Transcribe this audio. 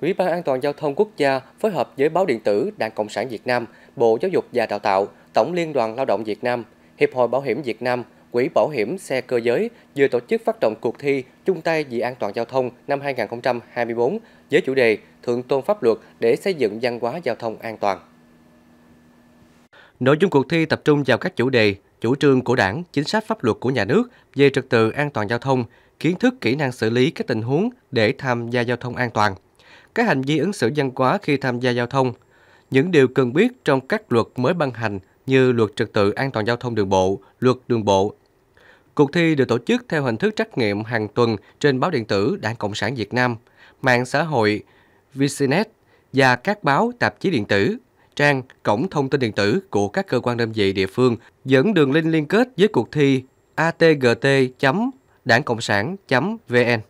Ủy ban An toàn giao thông quốc gia phối hợp với báo điện tử Đảng Cộng sản Việt Nam, Bộ Giáo dục và Đào tạo, Tổng Liên đoàn Lao động Việt Nam, Hiệp hội Bảo hiểm Việt Nam, Quỹ Bảo hiểm xe cơ giới vừa tổ chức phát động cuộc thi chung tay vì an toàn giao thông năm 2024 với chủ đề Thượng tôn pháp luật để xây dựng văn hóa giao thông an toàn. Nội dung cuộc thi tập trung vào các chủ đề, chủ trương của đảng, chính sách pháp luật của nhà nước về trật tự an toàn giao thông, kiến thức kỹ năng xử lý các tình huống để tham gia giao thông an toàn – các hành vi ứng xử văn hóa khi tham gia giao thông, những điều cần biết trong các luật mới ban hành như luật trật tự an toàn giao thông đường bộ, luật đường bộ. Cuộc thi được tổ chức theo hình thức trắc nghiệm hàng tuần trên báo điện tử Đảng Cộng sản Việt Nam, mạng xã hội VCNet và các báo tạp chí điện tử, trang, cổng thông tin điện tử của các cơ quan đơn vị địa phương dẫn đường link liên kết với cuộc thi atgt.đảng cộng sản.vn.